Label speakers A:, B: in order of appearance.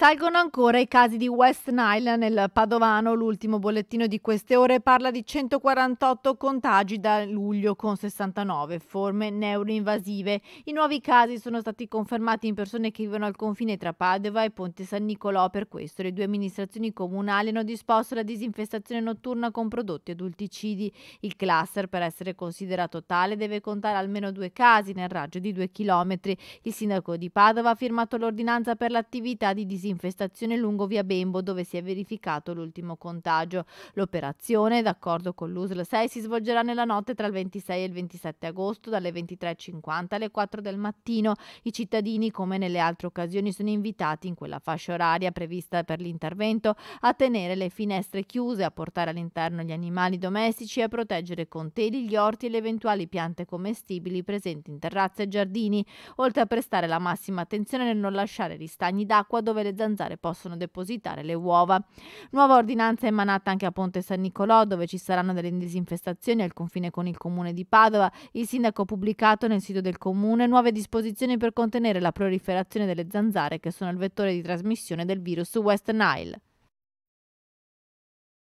A: Salgono ancora i casi di West Nile nel Padovano. L'ultimo bollettino di queste ore parla di 148 contagi da luglio con 69 forme neuroinvasive. I nuovi casi sono stati confermati in persone che vivono al confine tra Padova e Ponte San Nicolò. Per questo le due amministrazioni comunali hanno disposto la disinfestazione notturna con prodotti adulticidi. Il cluster per essere considerato tale deve contare almeno due casi nel raggio di due chilometri. Il sindaco di Padova ha firmato l'ordinanza per l'attività di disinfestazione disinfestazione lungo via Bembo dove si è verificato l'ultimo contagio. L'operazione, d'accordo con l'USL 6, si svolgerà nella notte tra il 26 e il 27 agosto dalle 23.50 alle 4 del mattino. I cittadini, come nelle altre occasioni, sono invitati in quella fascia oraria prevista per l'intervento a tenere le finestre chiuse, a portare all'interno gli animali domestici e a proteggere con teli gli orti e le eventuali piante commestibili presenti in terrazze e giardini, oltre a prestare la massima attenzione nel non lasciare ristagni d'acqua dove le zanzare possono depositare le uova. Nuova ordinanza emanata anche a Ponte San Nicolò, dove ci saranno delle disinfestazioni al confine con il comune di Padova. Il sindaco ha pubblicato nel sito del comune nuove disposizioni per contenere la proliferazione delle zanzare, che sono il vettore di trasmissione del virus West Nile.